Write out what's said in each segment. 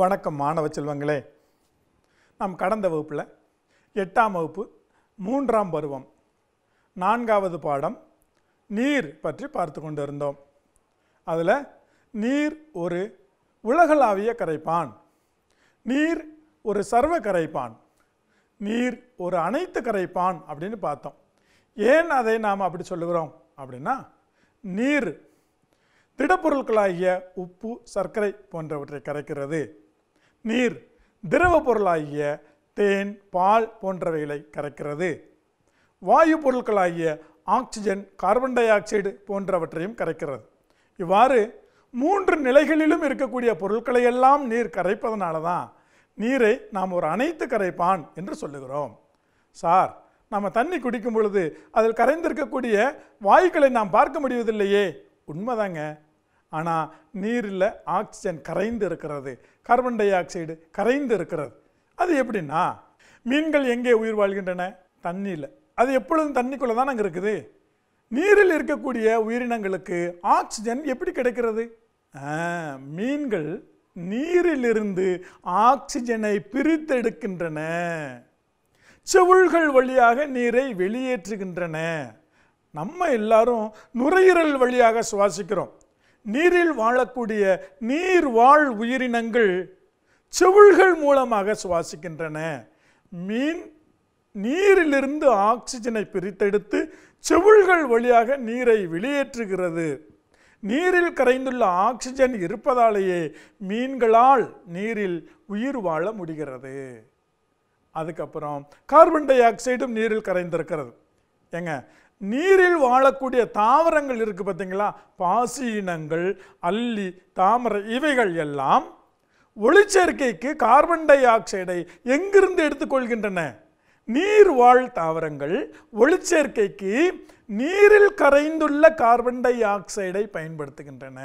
வணக்கம் மாணவ செல்வங்களே நாம் கடந்த வகுப்பில் எட்டாம் வகுப்பு மூன்றாம் பருவம் நான்காவது பாடம் நீர் பற்றி பார்த்து கொண்டு இருந்தோம் அதில் நீர் ஒரு உலகளாவிய கரைப்பான் நீர் ஒரு சர்வ கரைப்பான் நீர் ஒரு அனைத்து கரைப்பான் அப்படின்னு பார்த்தோம் ஏன் அதை நாம் அப்படி சொல்லுகிறோம் அப்படின்னா நீர் திடப்பொருட்களாகிய உப்பு சர்க்கரை போன்றவற்றை கரைக்கிறது நீர் திரவ பொருளாகிய தேன் பால் போன்றவைகளை கரைக்கிறது வாயு பொருட்களாகிய ஆக்சிஜன் கார்பன் டை ஆக்சைடு போன்றவற்றையும் கரைக்கிறது இவ்வாறு மூன்று நிலைகளிலும் இருக்கக்கூடிய பொருட்களை எல்லாம் நீர் கரைப்பதனால தான் நீரை நாம் ஒரு அனைத்து கரைப்பான் என்று சொல்லுகிறோம் சார் நம்ம தண்ணி குடிக்கும் பொழுது அதில் கரைந்திருக்கக்கூடிய வாயுக்களை நாம் பார்க்க முடிவதில்லையே உண்மைதாங்க ஆனால் நீரில் ஆக்சிஜன் கரைந்து இருக்கிறது கார்பன் டை ஆக்சைடு கரைந்து இருக்கிறது அது எப்படின்னா மீன்கள் எங்கே உயிர் வாழ்கின்றன தண்ணியில் அது எப்பொழுதும் தண்ணிக்குள்ளே தான் அங்கே இருக்குது நீரில் இருக்கக்கூடிய உயிரினங்களுக்கு ஆக்சிஜன் எப்படி கிடைக்கிறது மீன்கள் நீரிலிருந்து ஆக்சிஜனை பிரித்தெடுக்கின்றன செவுள்கள் வழியாக நீரை வெளியேற்றுகின்றன நம்ம எல்லாரும் நுரையீரல் வழியாக சுவாசிக்கிறோம் நீரில் வாழக்கூடிய நீர் வாழ் உயிரினங்கள் செவுள்கள் மூலமாக சுவாசிக்கின்றன மீன் நீரிலிருந்து ஆக்சிஜனை பிரித்தெடுத்து செவுள்கள் வழியாக நீரை வெளியேற்றுகிறது நீரில் கரைந்துள்ள ஆக்சிஜன் இருப்பதாலேயே மீன்களால் நீரில் உயிர் வாழ முடிகிறது அதுக்கப்புறம் கார்பன் டை ஆக்சைடும் நீரில் கரைந்திருக்கிறது ஏங்க நீரில் வாழக்கூடிய தாவரங்கள் இருக்குது பார்த்தீங்களா பாசி இனங்கள் அல்லி தாமரை இவைகள் எல்லாம் ஒளிச்சேர்க்கைக்கு கார்பன் டை ஆக்சைடை எங்கிருந்து எடுத்துக்கொள்கின்றன நீர் வாழ் தாவரங்கள் ஒளிச்சேர்க்கைக்கு நீரில் கரைந்துள்ள கார்பன் டை ஆக்சைடை பயன்படுத்துகின்றன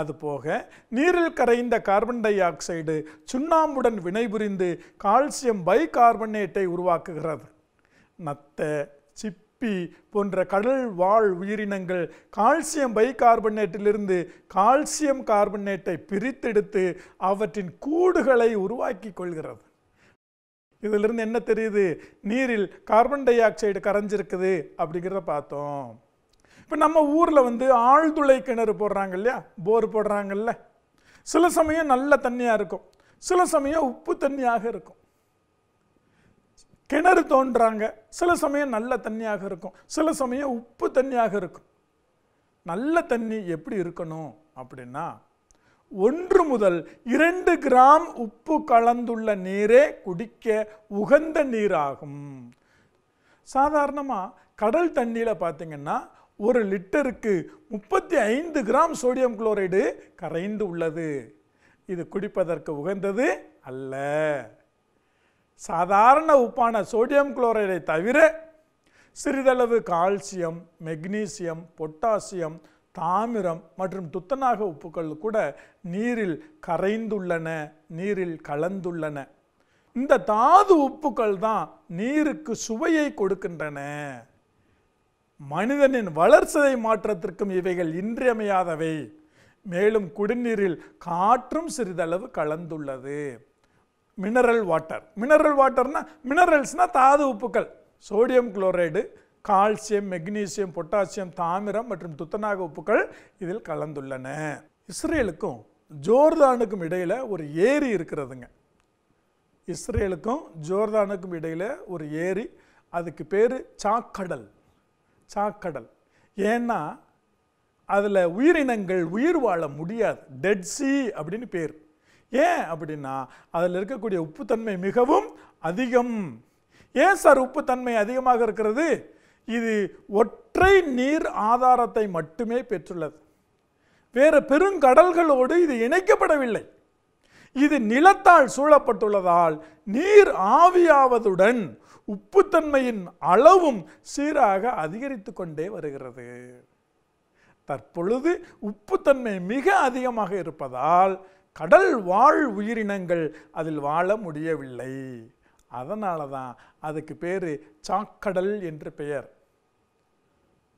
அதுபோக நீரில் கரைந்த கார்பன் டை ஆக்சைடு சுண்ணாம்புடன் வினைபுரிந்து கால்சியம் பை கார்பனேட்டை உருவாக்குகிறது நத்தை சிப்பி போன்ற கடல் வாழ் உயிரினங்கள் கால்சியம் பை கார்பனேட்டிலிருந்து கால்சியம் கார்பனேட்டை பிரித்தெடுத்து அவற்றின் கூடுகளை உருவாக்கி கொள்கிறது இதிலிருந்து என்ன தெரியுது நீரில் கார்பன் டை ஆக்சைடு கரைஞ்சிருக்குது அப்படிங்கிறத பார்த்தோம் இப்போ நம்ம ஊரில் வந்து ஆழ்துளை கிணறு போடுறாங்க இல்லையா போர் போடுறாங்கல்ல சில சமயம் நல்ல தண்ணியாக இருக்கும் சில சமயம் உப்பு தண்ணியாக இருக்கும் கிணறு தோன்றாங்க சில சமயம் நல்ல தண்ணியாக இருக்கும் சில சமயம் உப்பு தண்ணியாக இருக்கும் நல்ல தண்ணி எப்படி இருக்கணும் அப்படின்னா ஒன்று முதல் இரண்டு கிராம் உப்பு கலந்துள்ள நீரே குடிக்க உகந்த நீராகும் சாதாரணமாக கடல் தண்ணியில் பார்த்தீங்கன்னா ஒரு லிட்டருக்கு முப்பத்தி ஐந்து கிராம் சோடியம் குளோரைடு கரைந்து உள்ளது இது குடிப்பதற்கு உகந்தது அல்ல சாதாரண உப்பான சோடியம் குளோரைடை தவிர சிறிதளவு கால்சியம் மெக்னீசியம் பொட்டாசியம் தாமிரம் மற்றும் துத்தநாக உப்புகள் கூட நீரில் கரைந்துள்ளன நீரில் கலந்துள்ளன இந்த தாது உப்புக்கள் தான் நீருக்கு சுவையை கொடுக்கின்றன மனிதனின் வளர்ச்சதை மாற்றத்திற்கும் இவைகள் இன்றியமையாதவை மேலும் குடிநீரில் காற்றும் சிறிதளவு கலந்துள்ளது மினரல் வாட்டர் மினரல் வாட்டர்னால் மினரல்ஸ்னால் தாது உப்புக்கள் sodium chloride calcium magnesium potassium தாமிரம் மற்றும் துத்தநாக உப்புக்கள் இதில் கலந்துள்ளன இஸ்ரேலுக்கும் ஜோர்தானுக்கும் இடையில் ஒரு ஏரி இருக்கிறதுங்க இஸ்ரேலுக்கும் ஜோர்தானுக்கும் இடையில் ஒரு ஏரி அதுக்கு பேர் சாக்கடல் சாக்கடல் ஏன்னா அதில் உயிரினங்கள் உயிர் வாழ முடியாது டெட் சி அப்படின்னு பேர் ஏன் அப்படின்னா அதில் இருக்கக்கூடிய உப்புத்தன்மை மிகவும் அதிகம் ஏன் சார் உப்புத்தன்மை அதிகமாக இருக்கிறது இது ஒற்றை நீர் ஆதாரத்தை மட்டுமே பெற்றுள்ளது வேறு பெருங்கடல்களோடு இது இணைக்கப்படவில்லை இது நிலத்தால் சூழப்பட்டுள்ளதால் நீர் ஆவியாவதுடன் உப்புத்தன்மையின் அளவும் சீராக அதிகரித்து கொண்டே வருகிறது தற்பொழுது உப்புத்தன்மை மிக அதிகமாக இருப்பதால் கடல் வாழ் உயிரினங்கள் அதில் வாழ முடியவில்லை அதனால தான் அதுக்கு பேர் சாக்கடல் என்று பெயர்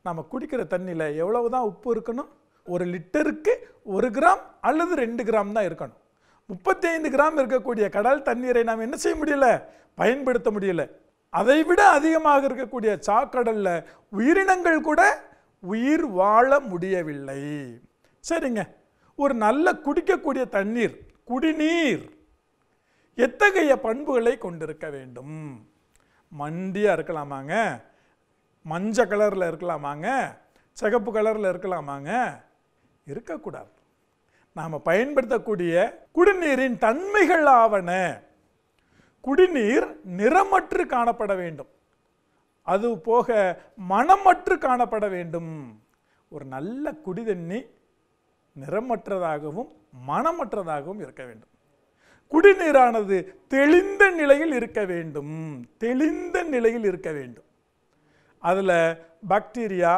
நம்ம குடிக்கிற தண்ணியில் எவ்வளவு தான் உப்பு இருக்கணும் ஒரு லிட்டருக்கு ஒரு கிராம் அல்லது ரெண்டு கிராம் தான் இருக்கணும் முப்பத்தி ஐந்து கிராம் இருக்கக்கூடிய கடல் தண்ணீரை நாம் என்ன செய்ய முடியல பயன்படுத்த முடியல அதை விட அதிகமாக இருக்கக்கூடிய சாக்கடலில் உயிரினங்கள் கூட உயிர் வாழ முடியவில்லை சரிங்க ஒரு நல்ல குடிக்கக்கூடிய தண்ணீர் குடிநீர் எத்தகைய பண்புகளை கொண்டிருக்க வேண்டும் மண்டியாக இருக்கலாமாங்க மஞ்சள் கலரில் இருக்கலாமாங்க சிகப்பு கலரில் இருக்கலாமாங்க இருக்கக்கூடாது நாம் பயன்படுத்தக்கூடிய குடிநீரின் தன்மைகள் ஆவன குடிநீர் நிறமற்று காணப்பட வேண்டும் அது போக மனமற்று காணப்பட வேண்டும் ஒரு நல்ல குடிதண்ணி நிறமற்றதாகவும் மனமற்றதாகவும் இருக்க வேண்டும் குடிநீரானது தெளிந்த நிலையில் இருக்க வேண்டும் தெளிந்த நிலையில் இருக்க வேண்டும் அதில் பாக்டீரியா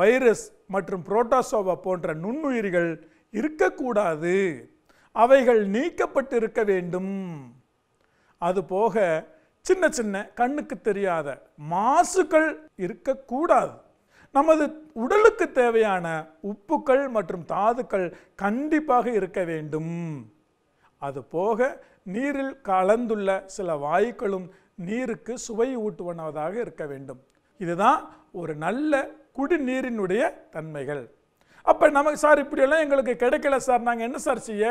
வைரஸ் மற்றும் புரோட்டாசோவா போன்ற நுண்ணுயிரிகள் இருக்கக்கூடாது அவைகள் நீக்கப்பட்டு இருக்க வேண்டும் அதுபோக சின்ன சின்ன கண்ணுக்கு தெரியாத மாசுக்கள் இருக்கக்கூடாது நமது உடலுக்கு தேவையான உப்புக்கள் மற்றும் தாதுக்கள் கண்டிப்பாக இருக்க வேண்டும் அது போக நீரில் கலந்துள்ள சில வாயுக்களும் நீருக்கு சுவை ஊட்டுவனதாக இருக்க வேண்டும் இதுதான் ஒரு நல்ல குடிநீரினுடைய தன்மைகள் அப்போ நமக்கு சார் இப்படியெல்லாம் எங்களுக்கு கிடைக்கல சார் நாங்கள் என்ன சார் செய்ய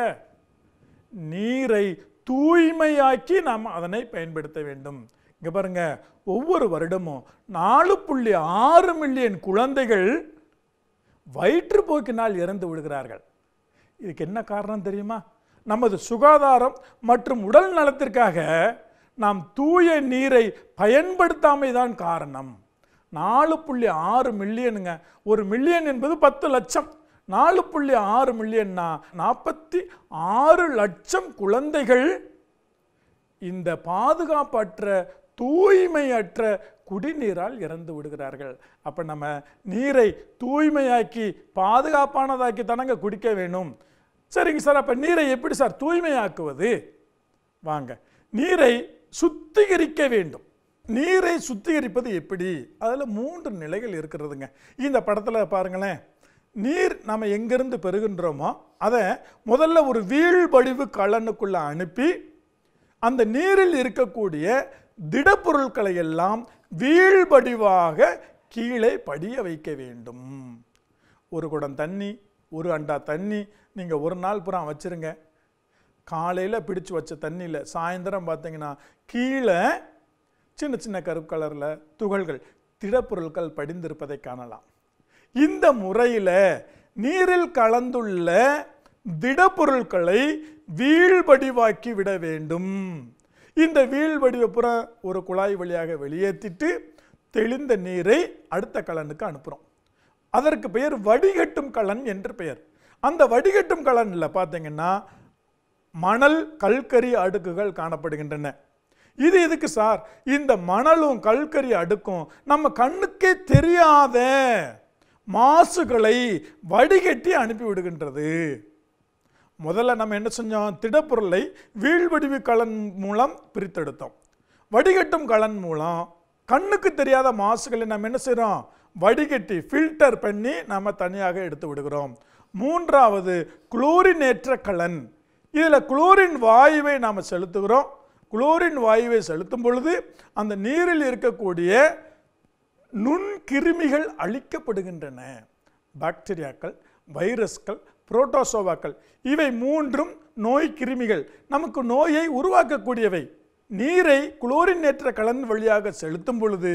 நீரை தூய்மையாக்கி நாம் அதனை பயன்படுத்த வேண்டும் இங்கே பாருங்கள் ஒவ்வொரு வருடமும் நாலு புள்ளி ஆறு மில்லியன் குழந்தைகள் வயிற்றுப்போக்கினால் இறந்து விடுகிறார்கள் இதுக்கு என்ன காரணம் தெரியுமா நமது சுகாதாரம் மற்றும் உடல் நலத்திற்காக நாம் தூய நீரை பயன்படுத்தாமை தான் காரணம் நாலு புள்ளி ஆறு மில்லியனுங்க ஒரு மில்லியன் என்பது பத்து லட்சம் நாலு புள்ளி ஆறு மில்லியன்னா நாற்பத்தி ஆறு லட்சம் குழந்தைகள் இந்த பாதுகாப்பற்ற தூய்மையற்ற குடிநீரால் இறந்து விடுகிறார்கள் அப்போ நம்ம நீரை தூய்மையாக்கி பாதுகாப்பானதாக்கி தானங்க குடிக்க வேணும் சரிங்க சார் அப்போ நீரை எப்படி சார் தூய்மையாக்குவது வாங்க நீரை சுத்திகரிக்க வேண்டும் நீரை சுத்திகரிப்பது எப்படி அதில் மூன்று நிலைகள் இருக்கிறதுங்க இந்த படத்தில் பாருங்களேன் நீர் நம்ம எங்கேருந்து பெறுகின்றோமோ அதை முதல்ல ஒரு வீழ்வடிவு கலனுக்குள்ளே அனுப்பி அந்த நீரில் இருக்கக்கூடிய திடப்பொருட்களை எல்லாம் வீழ்படிவாக கீழே படிய வைக்க வேண்டும் ஒரு குடம் தண்ணி ஒரு அண்டா தண்ணி நீங்கள் ஒரு நாள் புறம் வச்சுருங்க காலையில் பிடிச்சு வச்ச தண்ணியில் சாயந்தரம் பார்த்தீங்கன்னா கீழே சின்ன சின்ன கருப்பு கலரில் துகள்கள் திடப்பொருட்கள் படிந்திருப்பதை காணலாம் இந்த முறையில் நீரில் கலந்துள்ள திடப்பொருட்களை வீழ்படிவாக்கி விட வேண்டும் இந்த வீல் வடிவப்புறம் ஒரு குழாய் வழியாக வெளியேற்றிட்டு தெளிந்த நீரை அடுத்த கலனுக்கு அனுப்புகிறோம் அதற்கு பெயர் வடிகட்டும் கலன் என்று பெயர் அந்த வடிகட்டும் கலனில் பார்த்தீங்கன்னா மணல் கல்கரி அடுக்குகள் காணப்படுகின்றன இது எதுக்கு சார் இந்த மணலும் கல்கரி அடுக்கும் நம்ம கண்ணுக்கே தெரியாத மாசுகளை வடிகட்டி அனுப்பிவிடுகின்றது முதல்ல நம்ம என்ன செஞ்சோம் திடப்பொருளை வீழ்வடிவு கலன் மூலம் பிரித்தெடுத்தோம் வடிகட்டும் கலன் மூலம் கண்ணுக்கு தெரியாத மாசுகளை நம்ம என்ன செய்கிறோம் வடிகட்டி ஃபில்டர் பண்ணி நம்ம தனியாக எடுத்து விடுகிறோம் மூன்றாவது குளோரினேற்ற கலன் இதில் குளோரின் வாயுவை நாம் செலுத்துகிறோம் குளோரின் வாயுவை செலுத்தும் பொழுது அந்த நீரில் இருக்கக்கூடிய நுண்கிருமிகள் அழிக்கப்படுகின்றன பாக்டீரியாக்கள் வைரஸ்கள் புரோட்டோசோவாக்கள் இவை மூன்றும் நோய் கிருமிகள் நமக்கு நோயை உருவாக்கக்கூடியவை நீரை குளோரினேற்ற கலன் வழியாக செலுத்தும் பொழுது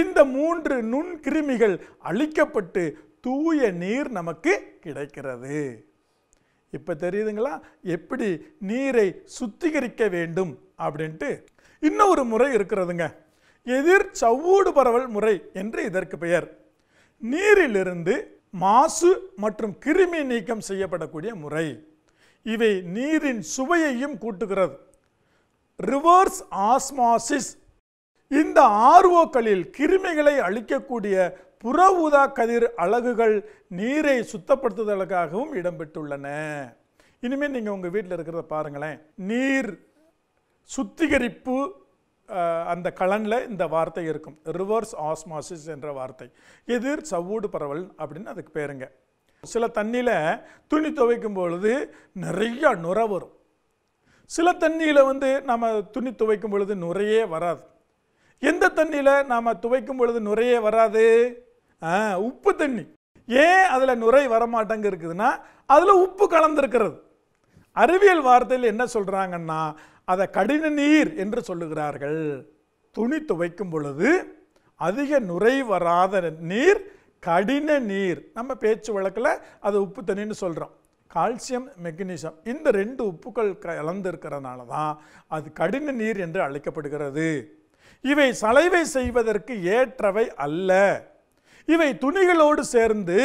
இந்த மூன்று நுண்கிருமிகள் அழிக்கப்பட்டு தூய நீர் நமக்கு கிடைக்கிறது இப்போ தெரியுதுங்களா எப்படி நீரை சுத்திகரிக்க வேண்டும் அப்படின்ட்டு இன்னொரு முறை இருக்கிறதுங்க எதிர் சவ்வூடு பரவல் முறை என்று இதற்கு பெயர் நீரிலிருந்து மாசு மற்றும் கிருமி நீக்கம் செய்யப்படக்கூடிய முறை இவை நீரின் சுவையையும் கூட்டுகிறது ரிவர்ஸ் ஆஸ்மாசிஸ் இந்த ஆர்ஓக்களில் கிருமிகளை அழிக்கக்கூடிய புற ஊதா கதிர் அலகுகள் நீரை சுத்தப்படுத்துதலுக்காகவும் இடம்பெற்றுள்ளன இனிமேல் நீங்கள் உங்கள் வீட்டில் இருக்கிறத பாருங்களேன் நீர் சுத்திகரிப்பு அந்த கலனில் இந்த வார்த்தை இருக்கும் ரிவர்ஸ் ஆஸ்மாசிஸ் என்ற வார்த்தை எதிர் சவ்வூடு பரவல் அப்படின்னு அதுக்கு பேருங்க சில தண்ணியில் துணி துவைக்கும் பொழுது நிறையா நுரை வரும் சில தண்ணியில் வந்து நம்ம துணி துவைக்கும் பொழுது நுரையே வராது எந்த தண்ணியில் நாம் துவைக்கும் பொழுது நுரையே வராது உப்பு தண்ணி ஏன் அதில் நுரை வரமாட்டேங்க இருக்குதுன்னா அதில் உப்பு கலந்துருக்கிறது அறிவியல் வார்த்தையில் என்ன சொல்கிறாங்கன்னா அதை கடின நீர் என்று சொல்லுகிறார்கள் துணி துவைக்கும் பொழுது அதிக நுரை வராத நீர் கடின நீர் நம்ம பேச்சு வழக்கில் அது உப்பு தண்ணின்னு சொல்கிறோம் கால்சியம் மெக்னீசியம் இந்த ரெண்டு உப்புக்கள் கலந்து இருக்கிறதுனால தான் அது கடின நீர் என்று அழைக்கப்படுகிறது இவை சலைவை செய்வதற்கு ஏற்றவை அல்ல இவை துணிகளோடு சேர்ந்து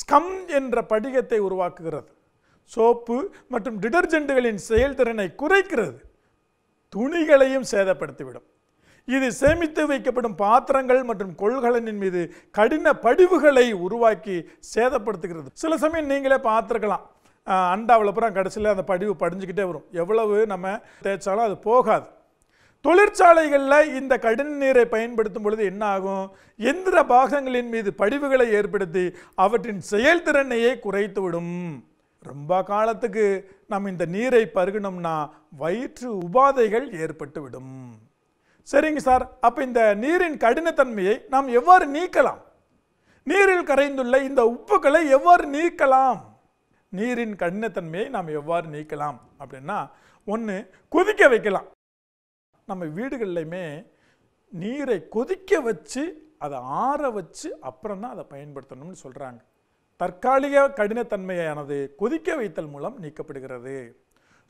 ஸ்கம் என்ற படிகத்தை உருவாக்குகிறது சோப்பு மற்றும் டிடர்ஜென்ட்டுகளின் செயல்திறனை குறைக்கிறது துணிகளையும் சேதப்படுத்திவிடும் இது சேமித்து வைக்கப்படும் பாத்திரங்கள் மற்றும் கொள்கலனின் மீது கடின படிவுகளை உருவாக்கி சேதப்படுத்துகிறது சில சமயம் நீங்களே பார்த்துருக்கலாம் அண்டாவில் புறம் கடைசியில் அந்த படிவு படிஞ்சுக்கிட்டே வரும் எவ்வளவு நம்ம தேய்ச்சாலும் அது போகாது தொழிற்சாலைகளில் இந்த கடின நீரை பயன்படுத்தும் பொழுது என்ன ஆகும் எந்திர பாகங்களின் மீது படிவுகளை ஏற்படுத்தி அவற்றின் செயல்திறனையே குறைத்துவிடும் ரொம்ப காலத்துக்கு நம்ம இந்த நீரை பருகணும்னா வயிற்று உபாதைகள் ஏற்பட்டு விடும் சரிங்க சார் அப்போ இந்த நீரின் கடினத்தன்மையை நாம் எவ்வாறு நீக்கலாம் நீரில் கரைந்துள்ள இந்த உப்புகளை எவ்வாறு நீக்கலாம் நீரின் கடினத்தன்மையை நாம் எவ்வாறு நீக்கலாம் அப்படின்னா ஒன்று கொதிக்க வைக்கலாம் நம்ம வீடுகள்லையுமே நீரை கொதிக்க வச்சு அதை ஆற வச்சு அப்புறம் தான் அதை பயன்படுத்தணும்னு சொல்கிறாங்க தற்காலிக கடினத்தன்மையானது கொதிக்க வைத்தல் மூலம் நீக்கப்படுகிறது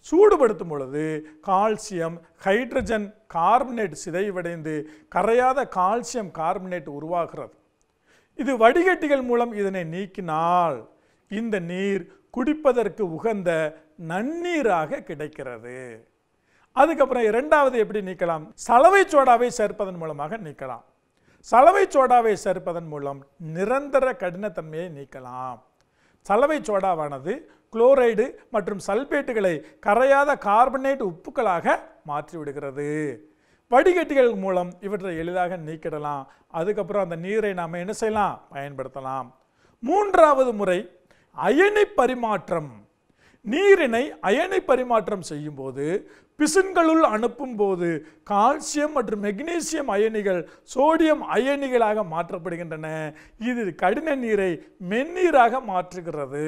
சூடுபடுத்தும் பொழுது கால்சியம் ஹைட்ரஜன் கார்பனேட் சிதைவடைந்து கரையாத கால்சியம் கார்பனேட் உருவாகிறது இது வடிகட்டிகள் மூலம் இதனை நீக்கினால் இந்த நீர் குடிப்பதற்கு உகந்த நன்னீராக கிடைக்கிறது அதுக்கப்புறம் இரண்டாவது எப்படி நீக்கலாம் சலவை சோடாவை சேர்ப்பதன் மூலமாக நீக்கலாம் சலவை சோடாவை சேர்ப்பதன் மூலம் நிரந்தர கடினத்தன்மையை நீக்கலாம் சலவை சோடாவானது குளோரைடு மற்றும் சல்பேட்டுகளை கரையாத கார்பனேட் உப்புக்களாக மாற்றிவிடுகிறது வடிகட்டிகள் மூலம் இவற்றை எளிதாக நீக்கிடலாம் அதுக்கப்புறம் அந்த நீரை நாம் என்ன செய்யலாம் பயன்படுத்தலாம் மூன்றாவது முறை அயனி பரிமாற்றம் நீரினை அயனி பரிமாற்றம் செய்யும்போது பிசின்களுள் அனுப்பும்போது கால்சியம் மற்றும் மெக்னீசியம் அயனிகள் சோடியம் அயனிகளாக மாற்றப்படுகின்றன இது கடின நீரை மென்னீராக மாற்றுகிறது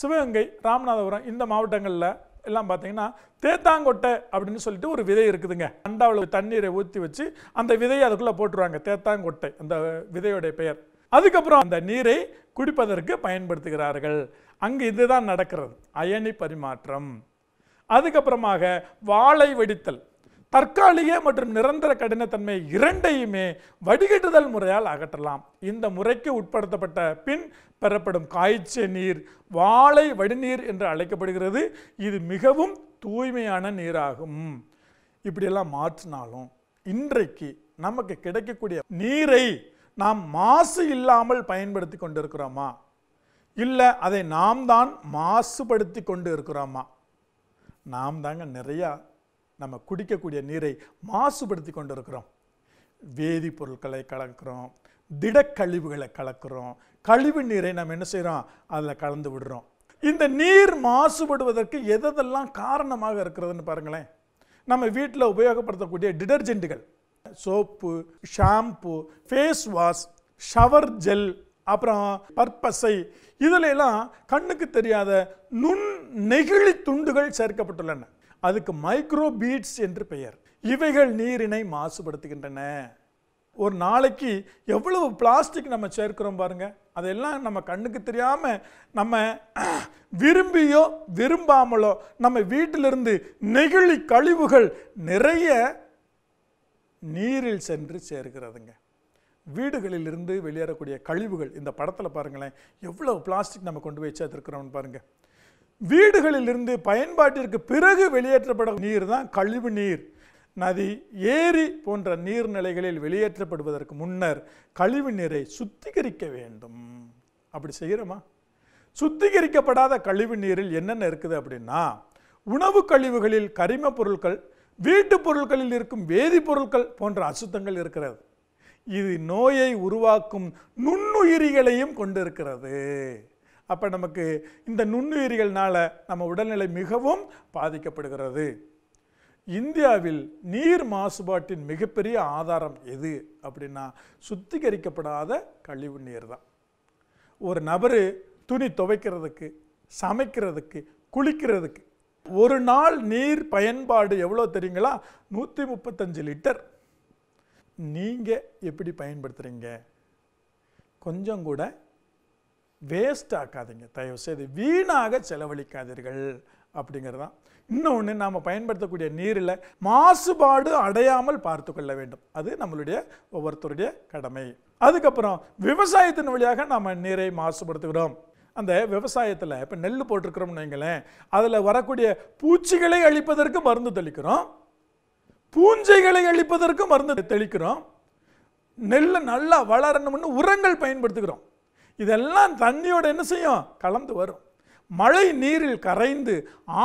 சிவகங்கை ராமநாதபுரம் இந்த மாவட்டங்களில் எல்லாம் பார்த்தீங்கன்னா தேத்தாங்கொட்டை அப்படின்னு சொல்லிட்டு ஒரு விதை இருக்குதுங்க அண்டாவில் தண்ணீரை ஊற்றி வச்சு அந்த விதையை அதுக்குள்ளே போட்டுருவாங்க தேத்தாங்கொட்டை அந்த விதையோடைய பெயர் அதுக்கப்புறம் அந்த நீரை குடிப்பதற்கு பயன்படுத்துகிறார்கள் அங்கு இதுதான் நடக்கிறது அயனி பரிமாற்றம் அதுக்கப்புறமாக வாழை வெடித்தல் தற்காலிக மற்றும் நிரந்தர கடினத்தன்மை இரண்டையுமே வடிகட்டுதல் முறையால் அகற்றலாம் இந்த முறைக்கு உட்படுத்தப்பட்ட பின் பெறப்படும் காய்ச்ச நீர் வாழை வடிநீர் என்று அழைக்கப்படுகிறது இது மிகவும் தூய்மையான நீராகும் இப்படியெல்லாம் மாற்றினாலும் இன்றைக்கு நமக்கு கிடைக்கக்கூடிய நீரை நாம் மாசு இல்லாமல் பயன்படுத்தி கொண்டு இருக்கிறோமா இல்லை அதை நாம் தான் மாசுபடுத்தி கொண்டு இருக்கிறோமா நாம் தாங்க நிறையா நம்ம குடிக்கக்கூடிய நீரை மாசுபடுத்தி கொண்டு இருக்கிறோம் வேதிப்பொருட்களை கலக்கிறோம் திடக்கழிவுகளை கலக்கிறோம் கழிவு நீரை நம்ம என்ன செய்கிறோம் அதில் கலந்து விடுறோம் இந்த நீர் மாசுபடுவதற்கு எதெல்லாம் காரணமாக இருக்கிறதுன்னு பாருங்களேன் நம்ம வீட்டில் உபயோகப்படுத்தக்கூடிய டிடர்ஜென்ட்டுகள் soap shampoo face wash shower gel அப்புறம் பற்பசை இதிலெல்லாம் கண்ணுக்கு தெரியாத நுண் நெகிழி துண்டுகள் சேர்க்கப்பட்டுள்ளன அதுக்கு மைக்ரோ பீட்ஸ் என்று பெயர் இவைகள் நீரினை மாசுபடுத்துகின்றன ஒரு நாளைக்கு எவ்வளவு பிளாஸ்டிக் நம்ம சேர்க்கிறோம் பாருங்க அதெல்லாம் நம்ம கண்ணுக்கு தெரியாமல் நம்ம விரும்பியோ விரும்பாமலோ நம்ம வீட்டிலிருந்து நெகிழி கழிவுகள் நிறைய நீரில் சென்று சேர்கிறதுங்க வீடுகளிலிருந்து வெளியேறக்கூடிய கழிவுகள் இந்த படத்தில் பாருங்களேன் எவ்வளோ பிளாஸ்டிக் நம்ம கொண்டு போய் சேர்த்துருக்குறோம்னு பாருங்கள் வீடுகளிலிருந்து பயன்பாட்டிற்கு பிறகு வெளியேற்றப்படும் நீர் தான் கழிவு நீர் நதி ஏரி போன்ற நீர்நிலைகளில் வெளியேற்றப்படுவதற்கு முன்னர் கழிவு நீரை சுத்திகரிக்க வேண்டும் அப்படி செய்கிறோமா சுத்திகரிக்கப்படாத கழிவு நீரில் என்னென்ன இருக்குது அப்படின்னா உணவு கழிவுகளில் கரிம பொருட்கள் வீட்டு பொருட்களில் இருக்கும் வேதிப்பொருட்கள் போன்ற அசுத்தங்கள் இருக்கிறது இது நோயை உருவாக்கும் நுண்ணுயிரிகளையும் கொண்டிருக்கிறது அப்போ நமக்கு இந்த நுண்ணுயிரிகள்னால் நம்ம உடல்நிலை மிகவும் பாதிக்கப்படுகிறது இந்தியாவில் நீர் மாசுபாட்டின் மிகப்பெரிய ஆதாரம் எது அப்படின்னா சுத்திகரிக்கப்படாத கழிவு நீர் தான் ஒரு நபர் துணி துவைக்கிறதுக்கு சமைக்கிறதுக்கு குளிக்கிறதுக்கு ஒரு நாள் நீர் பயன்பாடு எவ்வளோ தெரியுங்களா நூற்றி முப்பத்தஞ்சு லிட்டர் நீங்கள் எப்படி பயன்படுத்துகிறீங்க கொஞ்சம் கூட வேஸ்ட் ஆக்காதீங்க செய்து வீணாக செலவழிக்காதீர்கள் அப்படிங்கிறது தான் இன்னொன்று நாம் பயன்படுத்தக்கூடிய நீரில் மாசுபாடு அடையாமல் பார்த்து கொள்ள வேண்டும் அது நம்மளுடைய ஒவ்வொருத்தருடைய கடமை அதுக்கப்புறம் விவசாயத்தின் வழியாக நாம் நீரை மாசுபடுத்துகிறோம் அந்த விவசாயத்தில் இப்போ நெல் போட்டிருக்கிறோம்னு வைங்களேன் அதில் வரக்கூடிய பூச்சிகளை அழிப்பதற்கு மருந்து தெளிக்கிறோம் பூஞ்சைகளை அழிப்பதற்கு மருந்து தெளிக்கிறோம் நெல்லை நல்லா வளரணும்னு உரங்கள் பயன்படுத்துகிறோம் இதெல்லாம் தண்ணியோட என்ன செய்யும் கலந்து வரும் மழை நீரில் கரைந்து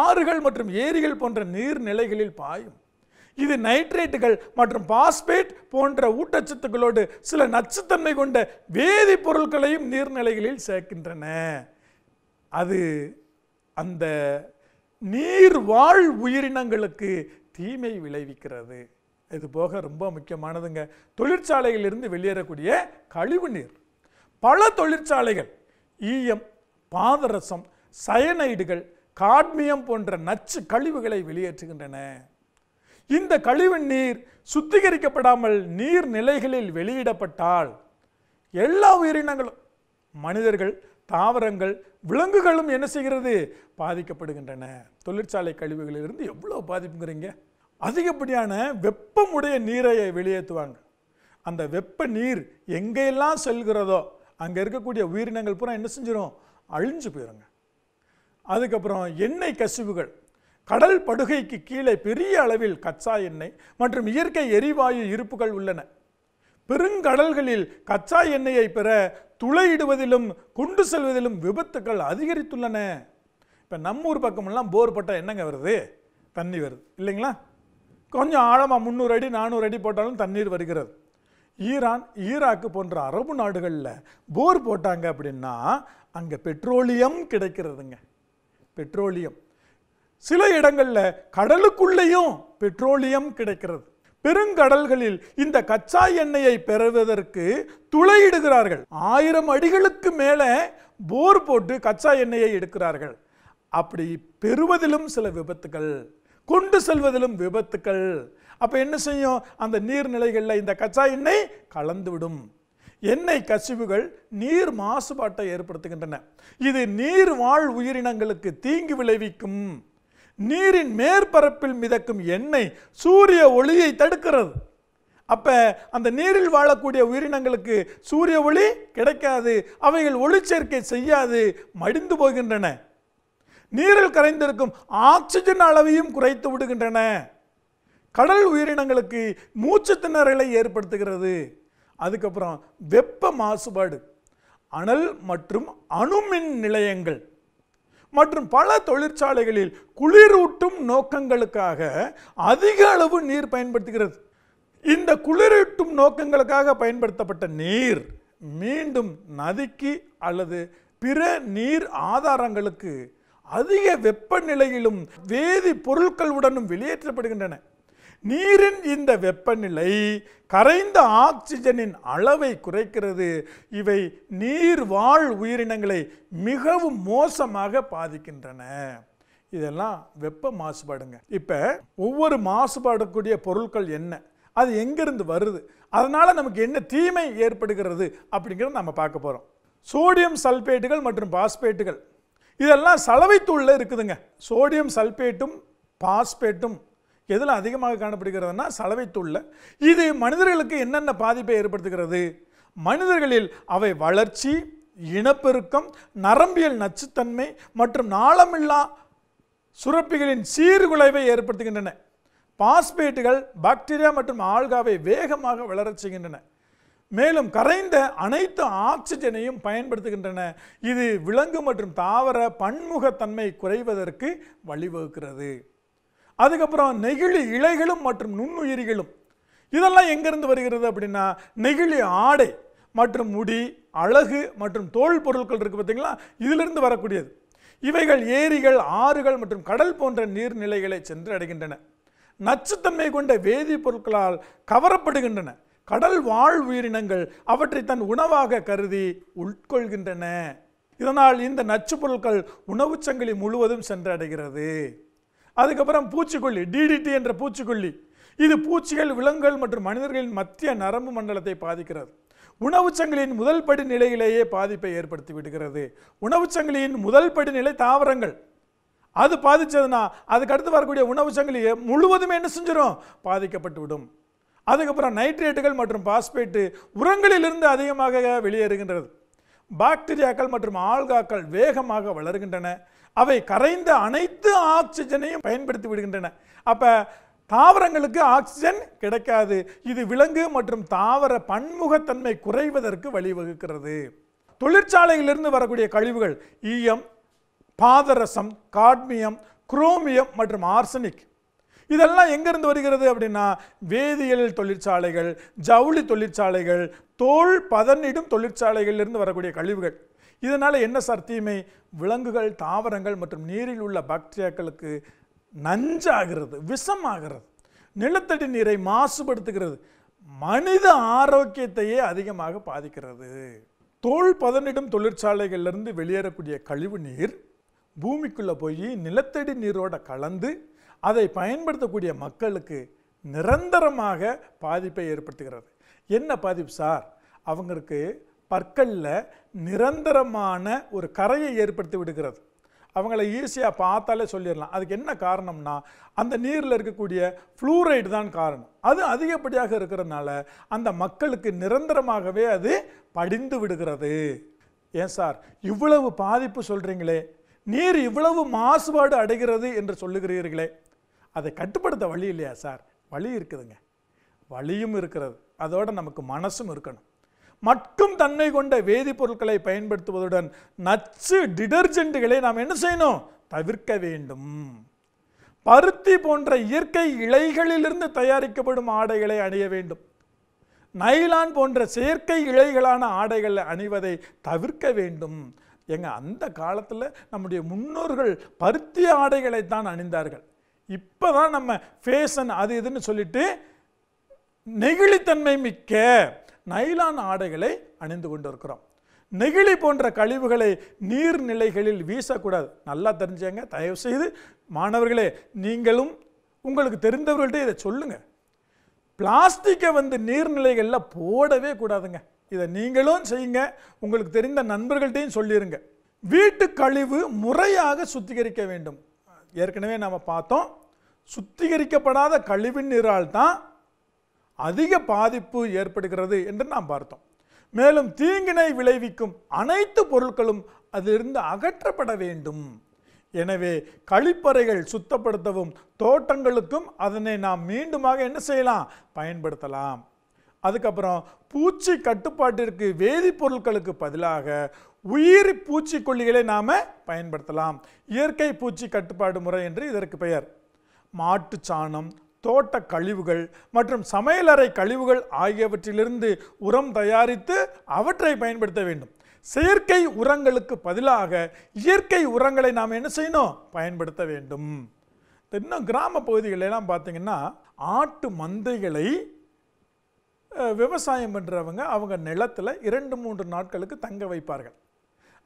ஆறுகள் மற்றும் ஏரிகள் போன்ற நீர்நிலைகளில் பாயும் இது நைட்ரேட்டுகள் மற்றும் பாஸ்பேட் போன்ற ஊட்டச்சத்துக்களோடு சில நச்சுத்தன்மை கொண்ட வேதிப்பொருட்களையும் நீர்நிலைகளில் சேர்க்கின்றன அது அந்த நீர் வாழ் உயிரினங்களுக்கு தீமை விளைவிக்கிறது இது போக ரொம்ப முக்கியமானதுங்க தொழிற்சாலையிலிருந்து வெளியேறக்கூடிய கழிவு நீர் பல தொழிற்சாலைகள் ஈயம் பாதரசம் சயனைடுகள் காட்மியம் போன்ற நச்சு கழிவுகளை வெளியேற்றுகின்றன இந்த கழிவு நீர் சுத்திகரிக்கப்படாமல் நீர் நிலைகளில் வெளியிடப்பட்டால் எல்லா உயிரினங்களும் மனிதர்கள் தாவரங்கள் விலங்குகளும் என்ன செய்கிறது பாதிக்கப்படுகின்றன தொழிற்சாலை கழிவுகளிலிருந்து எவ்வளோ பாதிப்புங்கிறீங்க அதிகப்படியான வெப்பமுடைய நீரை வெளியேற்றுவாங்க அந்த வெப்ப நீர் எங்கெல்லாம் செல்கிறதோ அங்கே இருக்கக்கூடிய உயிரினங்கள் பூரா என்ன செஞ்சிடும் அழிஞ்சு போயிடுங்க அதுக்கப்புறம் எண்ணெய் கசிவுகள் கடல் படுகைக்கு கீழே பெரிய அளவில் கச்சா எண்ணெய் மற்றும் இயற்கை எரிவாயு இருப்புகள் உள்ளன பெருங்கடல்களில் கச்சா எண்ணெயை பெற துளையிடுவதிலும் கொண்டு செல்வதிலும் விபத்துக்கள் அதிகரித்துள்ளன இப்போ நம்ம ஊர் பக்கமெல்லாம் போர் பட்டால் என்னங்க வருது தண்ணி வருது இல்லைங்களா கொஞ்சம் ஆழமாக முந்நூறு அடி நானூறு அடி போட்டாலும் தண்ணீர் வருகிறது ஈரான் ஈராக்கு போன்ற அரபு நாடுகளில் போர் போட்டாங்க அப்படின்னா அங்கே பெட்ரோலியம் கிடைக்கிறதுங்க பெட்ரோலியம் சில இடங்களில் கடலுக்குள்ளேயும் பெட்ரோலியம் கிடைக்கிறது பெருங்கடல்களில் இந்த கச்சா எண்ணெயை பெறுவதற்கு துளையிடுகிறார்கள் ஆயிரம் அடிகளுக்கு மேலே போர் போட்டு கச்சா எண்ணெயை எடுக்கிறார்கள் அப்படி பெறுவதிலும் சில விபத்துகள் கொண்டு செல்வதிலும் விபத்துக்கள் அப்போ என்ன செய்யும் அந்த நீர்நிலைகளில் இந்த கச்சா எண்ணெய் கலந்துவிடும் எண்ணெய் கசிவுகள் நீர் மாசுபாட்டை ஏற்படுத்துகின்றன இது நீர் வாழ் உயிரினங்களுக்கு தீங்கு விளைவிக்கும் நீரின் மேற்பரப்பில் மிதக்கும் எண்ணெய் சூரிய ஒளியை தடுக்கிறது அப்போ அந்த நீரில் வாழக்கூடிய உயிரினங்களுக்கு சூரிய ஒளி கிடைக்காது அவைகள் ஒளிச்சேர்க்கை செய்யாது மடிந்து போகின்றன நீரில் கரைந்திருக்கும் ஆக்சிஜன் அளவையும் குறைத்து விடுகின்றன கடல் உயிரினங்களுக்கு மூச்சு திணறலை ஏற்படுத்துகிறது அதுக்கப்புறம் வெப்ப மாசுபாடு அனல் மற்றும் அணுமின் நிலையங்கள் மற்றும் பல தொழிற்சாலைகளில் குளிரூட்டும் நோக்கங்களுக்காக அதிக அளவு நீர் பயன்படுத்துகிறது இந்த குளிரூட்டும் நோக்கங்களுக்காக பயன்படுத்தப்பட்ட நீர் மீண்டும் நதிக்கு அல்லது பிற நீர் ஆதாரங்களுக்கு அதிக வெப்பநிலையிலும் வேதி பொருட்களுடனும் வெளியேற்றப்படுகின்றன நீரின் இந்த வெப்பநிலை கரைந்த ஆக்சிஜனின் அளவை குறைக்கிறது இவை நீர் வாழ் உயிரினங்களை மிகவும் மோசமாக பாதிக்கின்றன இதெல்லாம் வெப்ப மாசுபாடுங்க இப்போ ஒவ்வொரு மாசுபாடக்கூடிய பொருட்கள் என்ன அது எங்கேருந்து வருது அதனால் நமக்கு என்ன தீமை ஏற்படுகிறது அப்படிங்கிறத நம்ம பார்க்க போகிறோம் சோடியம் சல்பேட்டுகள் மற்றும் பாஸ்பேட்டுகள் இதெல்லாம் சலவைத்தூளில் இருக்குதுங்க சோடியம் சல்பேட்டும் பாஸ்பேட்டும் எதில் அதிகமாக காணப்படுகிறதுனா சலவைத்தூளில் இது மனிதர்களுக்கு என்னென்ன பாதிப்பை ஏற்படுத்துகிறது மனிதர்களில் அவை வளர்ச்சி இனப்பெருக்கம் நரம்பியல் நச்சுத்தன்மை மற்றும் நாளமில்லா சுரப்பிகளின் சீர்குலைவை ஏற்படுத்துகின்றன பாஸ்பேட்டுகள் பாக்டீரியா மற்றும் ஆல்காவை வேகமாக வளரச் செய்கின்றன மேலும் கரைந்த அனைத்து ஆக்சிஜனையும் பயன்படுத்துகின்றன இது விலங்கு மற்றும் தாவர பன்முகத்தன்மை குறைவதற்கு வழிவகுக்கிறது அதுக்கப்புறம் நெகிழி இலைகளும் மற்றும் நுண்ணுயிரிகளும் இதெல்லாம் எங்கேருந்து வருகிறது அப்படின்னா நெகிழி ஆடை மற்றும் முடி அழகு மற்றும் தோல் பொருட்கள் இருக்குது பார்த்திங்களா இதிலிருந்து வரக்கூடியது இவைகள் ஏரிகள் ஆறுகள் மற்றும் கடல் போன்ற நீர்நிலைகளை சென்று அடைகின்றன நச்சுத்தன்மை கொண்ட வேதிப்பொருட்களால் கவரப்படுகின்றன கடல் வாழ் உயிரினங்கள் அவற்றை தன் உணவாக கருதி உட்கொள்கின்றன இதனால் இந்த நச்சு பொருட்கள் உணவு சங்கிலி முழுவதும் சென்றடைகிறது அதுக்கப்புறம் பூச்சிக்கொல்லி டிடிடி என்ற பூச்சிக்கொல்லி இது பூச்சிகள் விலங்குகள் மற்றும் மனிதர்களின் மத்திய நரம்பு மண்டலத்தை பாதிக்கிறது உணவு சங்கிலியின் முதல் படி நிலையிலேயே பாதிப்பை ஏற்படுத்தி விடுகிறது உணவு சங்கிலியின் முதல் படி நிலை தாவரங்கள் அது அதுக்கு அதுக்கடுத்து வரக்கூடிய உணவு சங்கிலியை முழுவதுமே என்ன செஞ்சிடும் பாதிக்கப்பட்டு விடும் அதுக்கப்புறம் நைட்ரேட்டுகள் மற்றும் பாஸ்பேட்டு உரங்களிலிருந்து அதிகமாக வெளியேறுகின்றது பாக்டீரியாக்கள் மற்றும் ஆல்காக்கள் வேகமாக வளர்கின்றன அவை கரைந்த அனைத்து ஆக்சிஜனையும் பயன்படுத்தி விடுகின்றன அப்போ தாவரங்களுக்கு ஆக்சிஜன் கிடைக்காது இது விலங்கு மற்றும் தாவர பன்முகத்தன்மை குறைவதற்கு வழிவகுக்கிறது தொழிற்சாலையிலிருந்து வரக்கூடிய கழிவுகள் ஈயம் பாதரசம் காட்மியம் குரோமியம் மற்றும் ஆர்சனிக் இதெல்லாம் எங்கேருந்து வருகிறது அப்படின்னா வேதியியல் தொழிற்சாலைகள் ஜவுளி தொழிற்சாலைகள் தோல் பதனிடும் தொழிற்சாலைகளிலிருந்து வரக்கூடிய கழிவுகள் இதனால் என்ன சார் தீமை விலங்குகள் தாவரங்கள் மற்றும் நீரில் உள்ள பாக்டீரியாக்களுக்கு நஞ்சாகிறது விஷமாகிறது நிலத்தடி நீரை மாசுபடுத்துகிறது மனித ஆரோக்கியத்தையே அதிகமாக பாதிக்கிறது தோல் பதனிடும் தொழிற்சாலைகளிலிருந்து வெளியேறக்கூடிய கழிவு நீர் பூமிக்குள்ளே போய் நிலத்தடி நீரோட கலந்து அதை பயன்படுத்தக்கூடிய மக்களுக்கு நிரந்தரமாக பாதிப்பை ஏற்படுத்துகிறது என்ன பாதிப்பு சார் அவங்களுக்கு பற்களில் நிரந்தரமான ஒரு கரையை ஏற்படுத்தி விடுகிறது அவங்கள ஈஸியாக பார்த்தாலே சொல்லிடலாம் அதுக்கு என்ன காரணம்னா அந்த நீரில் இருக்கக்கூடிய ஃப்ளூரைடு தான் காரணம் அது அதிகப்படியாக இருக்கிறதுனால அந்த மக்களுக்கு நிரந்தரமாகவே அது படிந்து விடுகிறது ஏன் சார் இவ்வளவு பாதிப்பு சொல்கிறீங்களே நீர் இவ்வளவு மாசுபாடு அடைகிறது என்று சொல்லுகிறீர்களே அதை கட்டுப்படுத்த வழி இல்லையா சார் வழி இருக்குதுங்க வழியும் இருக்கிறது அதோடு நமக்கு மனசும் இருக்கணும் மட்கும் தன்மை கொண்ட வேதிப்பொருட்களை பயன்படுத்துவதுடன் நச்சு டிடர்ஜென்ட்டுகளை நாம் என்ன செய்யணும் தவிர்க்க வேண்டும் பருத்தி போன்ற இயற்கை இலைகளிலிருந்து தயாரிக்கப்படும் ஆடைகளை அணிய வேண்டும் நைலான் போன்ற செயற்கை இலைகளான ஆடைகளை அணிவதை தவிர்க்க வேண்டும் எங்கள் அந்த காலத்தில் நம்முடைய முன்னோர்கள் பருத்தி தான் அணிந்தார்கள் இப்போ தான் நம்ம ஃபேஷன் அது இதுன்னு சொல்லிட்டு நெகிழித்தன்மை மிக்க நைலான் ஆடைகளை அணிந்து கொண்டு இருக்கிறோம் நெகிழி போன்ற கழிவுகளை நீர்நிலைகளில் வீசக்கூடாது நல்லா தெரிஞ்சுங்க தயவு செய்து மாணவர்களே நீங்களும் உங்களுக்கு தெரிந்தவர்கள்ட்ட இதை சொல்லுங்கள் பிளாஸ்டிக்கை வந்து நீர்நிலைகளில் போடவே கூடாதுங்க இதை நீங்களும் செய்யுங்க உங்களுக்கு தெரிந்த நண்பர்கள்ட்டையும் சொல்லிடுங்க வீட்டு கழிவு முறையாக சுத்திகரிக்க வேண்டும் ஏற்கனவே நாம் பார்த்தோம் சுத்திகரிக்கப்படாத கழிவின் நீரால் தான் அதிக பாதிப்பு ஏற்படுகிறது என்று நாம் பார்த்தோம் மேலும் தீங்கினை விளைவிக்கும் அனைத்து பொருட்களும் அதிலிருந்து அகற்றப்பட வேண்டும் எனவே கழிப்பறைகள் சுத்தப்படுத்தவும் தோட்டங்களுக்கும் அதனை நாம் மீண்டுமாக என்ன செய்யலாம் பயன்படுத்தலாம் அதுக்கப்புறம் பூச்சி கட்டுப்பாட்டிற்கு வேதிப்பொருட்களுக்கு பதிலாக உயிர் பூச்சிக்கொல்லிகளை நாம் பயன்படுத்தலாம் இயற்கை பூச்சி கட்டுப்பாடு முறை என்று இதற்கு பெயர் மாட்டுச்சாணம் தோட்ட கழிவுகள் மற்றும் சமையலறை கழிவுகள் ஆகியவற்றிலிருந்து உரம் தயாரித்து அவற்றை பயன்படுத்த வேண்டும் செயற்கை உரங்களுக்கு பதிலாக இயற்கை உரங்களை நாம் என்ன செய்யணும் பயன்படுத்த வேண்டும் இன்னும் கிராம பகுதிகளெல்லாம் பார்த்தீங்கன்னா ஆட்டு மந்தைகளை விவசாயம் பண்ணுறவங்க அவங்க நிலத்தில் இரண்டு மூன்று நாட்களுக்கு தங்க வைப்பார்கள்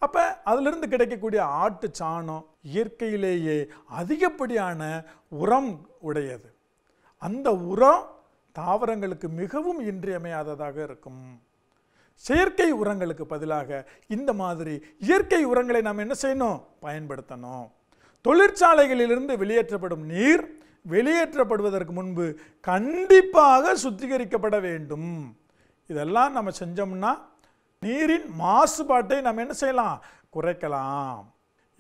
அப்போ அதிலிருந்து கிடைக்கக்கூடிய ஆட்டு சாணம் இயற்கையிலேயே அதிகப்படியான உரம் உடையது அந்த உரம் தாவரங்களுக்கு மிகவும் இன்றியமையாததாக இருக்கும் செயற்கை உரங்களுக்கு பதிலாக இந்த மாதிரி இயற்கை உரங்களை நாம் என்ன செய்யணும் பயன்படுத்தணும் தொழிற்சாலைகளிலிருந்து வெளியேற்றப்படும் நீர் வெளியேற்றப்படுவதற்கு முன்பு கண்டிப்பாக சுத்திகரிக்கப்பட வேண்டும் இதெல்லாம் நம்ம செஞ்சோம்னா நீரின் மாசுபாட்டை நம்ம என்ன செய்யலாம் குறைக்கலாம்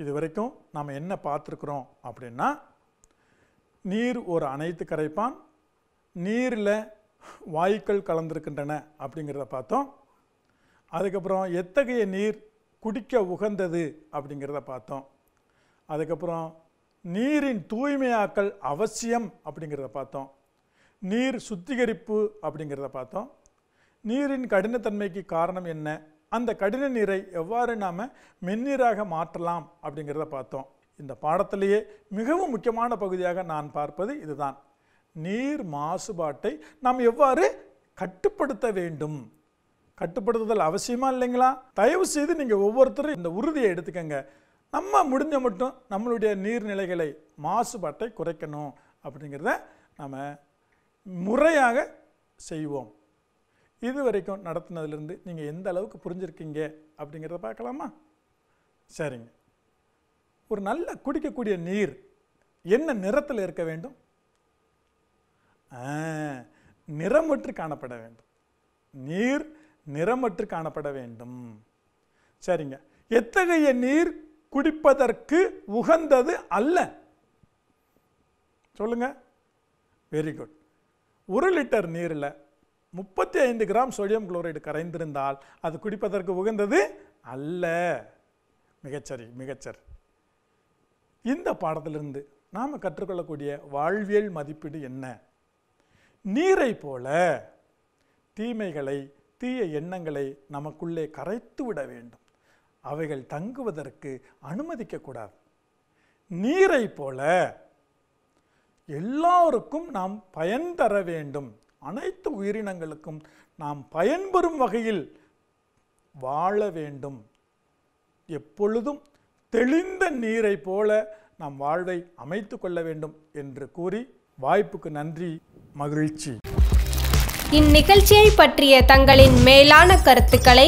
இது வரைக்கும் நாம் என்ன பார்த்துருக்குறோம் அப்படின்னா நீர் ஒரு அனைத்து கரைப்பான் நீரில் வாயுக்கள் கலந்திருக்கின்றன அப்படிங்கிறத பார்த்தோம் அதுக்கப்புறம் எத்தகைய நீர் குடிக்க உகந்தது அப்படிங்கிறத பார்த்தோம் அதுக்கப்புறம் நீரின் தூய்மையாக்கல் அவசியம் அப்படிங்கிறத பார்த்தோம் நீர் சுத்திகரிப்பு அப்படிங்கிறத பார்த்தோம் நீரின் கடினத்தன்மைக்கு காரணம் என்ன அந்த கடின நீரை எவ்வாறு நாம் மென்னீராக மாற்றலாம் அப்படிங்கிறத பார்த்தோம் இந்த பாடத்திலேயே மிகவும் முக்கியமான பகுதியாக நான் பார்ப்பது இதுதான் நீர் மாசுபாட்டை நாம் எவ்வாறு கட்டுப்படுத்த வேண்டும் கட்டுப்படுத்துதல் அவசியமா இல்லைங்களா தயவு செய்து நீங்கள் ஒவ்வொருத்தரும் இந்த உறுதியை எடுத்துக்கங்க நம்ம முடிஞ்ச மட்டும் நம்மளுடைய நீர்நிலைகளை மாசுபாட்டை குறைக்கணும் அப்படிங்கிறத நாம் முறையாக செய்வோம் இது வரைக்கும் நடத்தினதுலேருந்து நீங்கள் எந்த அளவுக்கு புரிஞ்சுருக்கீங்க அப்படிங்கிறத பார்க்கலாமா சரிங்க ஒரு நல்ல குடிக்கக்கூடிய நீர் என்ன நிறத்தில் இருக்க வேண்டும் நிறமற்று காணப்பட வேண்டும் நீர் நிறமற்று காணப்பட வேண்டும் சரிங்க எத்தகைய நீர் குடிப்பதற்கு உகந்தது அல்ல சொல்லுங்க வெரி குட் ஒரு லிட்டர் நீரில் முப்பத்தி ஐந்து கிராம் சோடியம் குளோரைடு கரைந்திருந்தால் அது குடிப்பதற்கு உகந்தது அல்ல மிகச்சரி மிகச்சரி இந்த பாடத்திலிருந்து நாம் கற்றுக்கொள்ளக்கூடிய வாழ்வியல் மதிப்பீடு என்ன நீரை போல தீமைகளை தீய எண்ணங்களை நமக்குள்ளே கரைத்து விட வேண்டும் அவைகள் தங்குவதற்கு அனுமதிக்கக்கூடாது நீரை போல எல்லாருக்கும் நாம் பயன் தர வேண்டும் அனைத்து உயிரினங்களுக்கும் நாம் பயன்பெறும் வகையில் வாழ வேண்டும் எப்பொழுதும் தெளிந்த நீரை போல நாம் வாழ்வை அமைத்து கொள்ள வேண்டும் என்று கூறி வாய்ப்புக்கு நன்றி மகிழ்ச்சி இந்நிகழ்ச்சியை பற்றிய தங்களின் மேலான கருத்துக்களை